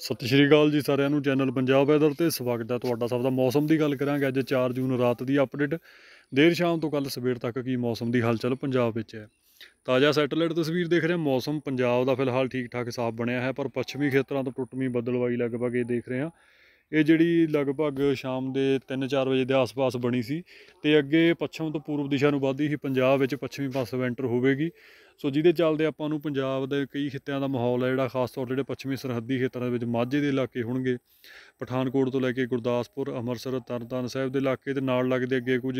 ਸਤਿ ਸ਼੍ਰੀ ਅਕਾਲ ਜੀ ਸਾਰਿਆਂ ਨੂੰ ਚੈਨਲ ਪੰਜਾਬ ਵੈਦਰ ਤੇ ਸਵਾਗਤ ਹੈ ਤੁਹਾਡਾ ਸਭ ਦਾ ਮੌਸਮ ਦੀ ਗੱਲ ਕਰਾਂਗੇ ਅੱਜ 4 ਜੂਨ ਰਾਤ ਦੀ ਅਪਡੇਟ ਦੇਰ ਸ਼ਾਮ ਤੋਂ ਕੱਲ ਸਵੇਰ ਤੱਕ ਕੀ ਮੌਸਮ ਦੀ ਹਲਚਲ ਪੰਜਾਬ ਵਿੱਚ ਹੈ ਤਾਜ਼ਾ ਸੈਟੇਲਾਈਟ ਤਸਵੀਰ ਦੇਖ ਰਹੇ ਹਾਂ ਮੌਸਮ ਪੰਜਾਬ ਦਾ ਫਿਲਹਾਲ ਠੀਕ ਠਾਕ ਸਾਫ਼ ਬਣਿਆ ਹੈ ਪਰ ਪੱਛਮੀ ਖੇਤਰਾਂ ਤੋਂ ਟੁੱਟਵੀਂ ਬੱਦਲਵਾਈ ਲਗਭਗ ਇਹ ਦੇਖ ਰਹੇ ਹਾਂ ਇਹ ਜਿਹੜੀ ਲਗਭਗ ਸ਼ਾਮ ਦੇ 3-4 ਵਜੇ ਦੇ ਆਸ-ਪਾਸ ਬਣੀ ਸੀ ਤੇ ਅੱਗੇ ਪੱਛਮ ਤੋਂ ਪੂਰਬ ਦਿਸ਼ਾ ਨੂੰ ਵੱਧਦੀ ਸੀ ਪੰਜਾਬ ਵਿੱਚ ਪੱਛਮੀ ਪਾਸੇ ਵੈਂਟਰ ਹੋਵੇਗੀ ਸੋ ਜਿਹਦੇ ਚੱਲਦੇ ਆਪਾਂ ਨੂੰ ਪੰਜਾਬ ਦੇ ਕਈ ਖਿੱਤਿਆਂ ਦਾ ਮਾਹੌਲ ਹੈ ਜਿਹੜਾ ਖਾਸ ਤੌਰ ਜਿਹੜੇ ਪੱਛਮੀ ਸਰਹੱਦੀ ਖੇਤਰਾਂ ਦੇ ਵਿੱਚ ਮਾਝੇ ਦੇ ਇਲਾਕੇ ਹੋਣਗੇ ਪਠਾਨਕੋਟ ਤੋਂ ਲੈ ਕੇ ਗੁਰਦਾਸਪੁਰ ਅੰਮ੍ਰਿਤਸਰ ਤਰਨਤਾਰਨ ਸਾਹਿਬ ਦੇ ਇਲਾਕੇ ਤੇ ਨਾਲ ਲੱਗਦੇ ਅੱਗੇ ਕੁਝ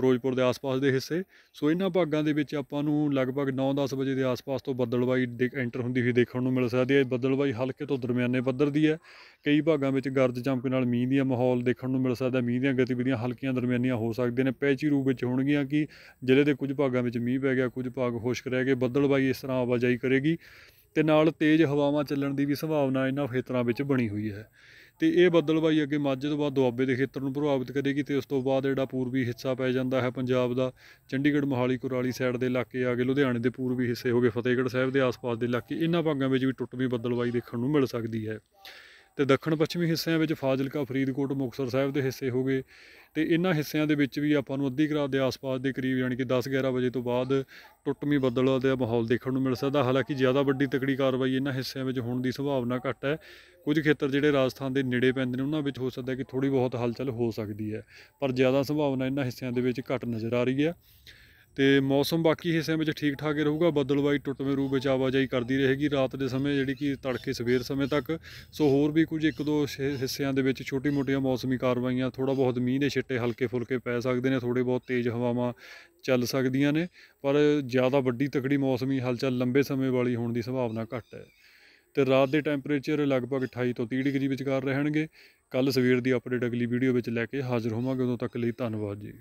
ਫਿਰੋਜ਼ਪੁਰ ਦੇ ਆਸ-ਪਾਸ ਦੇ ਹਿੱਸੇ ਸੋ ਇਹਨਾਂ ਭਾਗਾਂ ਦੇ ਵਿੱਚ ਆਪਾਂ ਨੂੰ ਲਗਭਗ 9-10 ਵਜੇ ਦੇ ਆਸ-ਪਾਸ ਤੋਂ ਬੱਦਲਬਾਈ ਐਂਟਰ ਹੁੰਦੀ ਹੋਈ ਦੇਖਣ ਨੂੰ ਮਿਲ ਸਕਦੀ ਹੈ ਬੱਦਲਬਾਈ ਹਲਕੇ ਤੋਂ ਦਰਮਿਆਨੇ ਪੱਧਰ ਦੀ ਹੈ ਕਈ ਭਾਗਾਂ ਵਿੱਚ ਗਰਜ ਚਮਕ ਨਾਲ ਮੀਂਹ ਦੀਆਂ ਮਾਹੌਲ ਦੇਖਣ ਨੂੰ ਮਿਲ ਸਕਦਾ ਮੀਂਹ ਦੀਆਂ ਗਤੀਵਿਧੀਆਂ ਹਲਕੀਆਂ ਦਰਮਿਆਨੀਆਂ ਹੋ ਸਕਦੀਆਂ ਨੇ ਪੈਚੀ ਰੂਪ ਵਿੱਚ ਹੋਣਗੀਆਂ ਕਿ ਜ਼ਿਲ੍ਹੇ ਦੇ ਕੁਝ ਭਾਗਾਂ ਵਿੱਚ ਮੀਂਹ ਪੈ ਗਿਆ ਕੁਝ ਭਾਗ ਖੁਸ਼ਕ ਰਹਿ ਗਏ ਬੱਦਲਬਾਈ ਇਸ ਤਰ੍ਹਾਂ ਆਵਾਜਾਈ ਕਰੇਗੀ ਤੇ ਨਾਲ ਤੇਜ਼ ਹਵਾਵਾਂ ਚੱਲਣ ਦੀ ਵੀ ਸੰਭਾਵਨਾ ਇਹਨਾਂ ਖੇਤਰਾਂ ਵਿੱਚ ਬਣੀ ਹੋਈ ਹੈ ਤੇ ਇਹ ਬੱਦਲਬਾਈ ਅੱਗੇ ਮਾਝੇ ਤੋਂ ਬਾਅਦ ਦੁਆਬੇ ਦੇ ਖੇਤਰ ਨੂੰ ਪ੍ਰਭਾਵਿਤ ਕਰੇਗੀ ਤੇ ਉਸ ਤੋਂ ਬਾਅਦ ਜਿਹੜਾ ਪੂਰਬੀ ਹਿੱਸਾ ਪੈ ਜਾਂਦਾ ਹੈ ਪੰਜਾਬ ਦਾ ਚੰਡੀਗੜ੍ਹ ਮੋਹਾਲੀ ਕੁਰਾਲੀ ਸਾਈਡ ਦੇ ਇਲਾਕੇ ਆ ਗਏ ਲੁਧਿਆਣੇ ਦੇ ਪੂਰਬੀ ਹਿੱਸੇ ਹੋ ਗਏ ਫਤਿਹਗੜ੍ਹ ਸਾਹਿਬ ਦੇ ਆਸ-ਪਾਸ ਦੇ ਇਲਾਕੇ ਇਹਨਾਂ ਭਾਗਾਂ ਵਿੱਚ ਵੀ ਟੁੱਟਵੀਂ ਬੱਦਲਬਾਈ ਦੇਖਣ ਨੂੰ ਮਿਲ ਸਕਦੀ ਹੈ ਤੇ ਦੱਖਣ ਪੱਛਮੀ ਹਿੱਸਿਆਂ ਵਿੱਚ ਫਾਜ਼ਿਲਕਾ ਫਰੀਦਕੋਟ ਮੁਕਸਰ ਸਾਹਿਬ ਦੇ ਹਿੱਸੇ ਹੋ ਗਏ ਤੇ ਇਹਨਾਂ ਹਿੱਸਿਆਂ ਦੇ ਵਿੱਚ ਵੀ ਆਪਾਂ ਨੂੰ ਅੱਧੀ ਘਰਾ ਦੇ ਆਸ-ਪਾਸ ਦੇ ਕਰੀਬ ਯਾਨੀ ਕਿ 10-11 ਵਜੇ ਤੋਂ ਬਾਅਦ ਟੁੱਟਮੀ ਬੱਦਲਾਂ ਦਾ ਮਾਹੌਲ ਦੇਖਣ ਨੂੰ ਮਿਲ ਸਕਦਾ ਹਾਲਾਂਕਿ ਜ਼ਿਆਦਾ ਵੱਡੀ ਤਕੜੀ ਕਾਰਵਾਈ ਇਹਨਾਂ ਹਿੱਸਿਆਂ ਵਿੱਚ ਹੋਣ ਦੀ ਸੰਭਾਵਨਾ ਘੱਟ ਹੈ ਕੁਝ ਖੇਤਰ ਜਿਹੜੇ ਰਾਜਸਥਾਨ ਦੇ ਨੇੜੇ ਪੈਂਦੇ ਨੇ ਉਹਨਾਂ ਵਿੱਚ ਹੋ ਸਕਦਾ ਕਿ ਥੋੜੀ ਬਹੁਤ ਹਲਚਲ ਹੋ ਸਕਦੀ ਹੈ ਪਰ ਜ਼ਿਆਦਾ ਸੰਭਾਵਨਾ ਇਹਨਾਂ ਹਿੱਸਿਆਂ ਦੇ ਵਿੱਚ ਘੱਟ ਨਜ਼ਰ ਆ ਰਹੀ ਹੈ ਤੇ ਮੌਸਮ ਬਾਕੀ ਹਿੱਸਿਆਂ ਵਿੱਚ ਠੀਕ ਠਾਕ ਹੀ ਰਹੂਗਾ ਬੱਦਲਵਾਈ ਟੁੱਟਵੇਂ ਰੂਪ ਵਿੱਚ ਆਵਾਜਾਈ ਕਰਦੀ ਰਹੇਗੀ ਰਾਤ ਦੇ ਸਮੇਂ ਜਿਹੜੀ ਕਿ ਤੜਕੇ ਸਵੇਰ ਸਮੇਂ ਤੱਕ ਸੋ ਹੋਰ ਵੀ ਕੁਝ ਇੱਕ ਦੋ ਹਿੱਸਿਆਂ ਦੇ ਵਿੱਚ ਛੋਟੀ-ਮੋਟੀਆਂ ਮੌਸਮੀ ਕਾਰਵਾਈਆਂ ਥੋੜਾ ਬਹੁਤ ਮੀਂਹ ਦੇ ਛਿੱਟੇ ਹਲਕੇ-ਫੁਲਕੇ ਪੈ ਸਕਦੇ ਨੇ ਥੋੜੇ ਬਹੁਤ ਤੇਜ਼ ਹਵਾਵਾਂ ਚੱਲ ਸਕਦੀਆਂ ਨੇ ਪਰ ਜ਼ਿਆਦਾ ਵੱਡੀ ਤਕੜੀ ਮੌਸਮੀ ਹਲਚਲ ਲੰਬੇ ਸਮੇਂ ਵਾਲੀ ਹੋਣ ਦੀ ਸੰਭਾਵਨਾ ਘੱਟ ਹੈ ਤੇ ਰਾਤ ਦੇ ਟੈਂਪਰੇਚਰ ਲਗਭਗ 28 ਤੋਂ 30 ਡਿਗਰੀ ਵਿਚਕਾਰ ਰਹਿਣਗੇ ਕੱਲ ਸਵੇਰ ਦੀ ਅਪਡੇਟ ਅਗਲੀ ਵੀਡੀਓ ਵਿੱਚ ਲੈ ਕੇ ਹਾਜ਼ਰ ਹੋਵਾਂਗੇ ਉਦੋਂ ਤੱਕ ਲਈ ਧੰਨਵਾਦ ਜੀ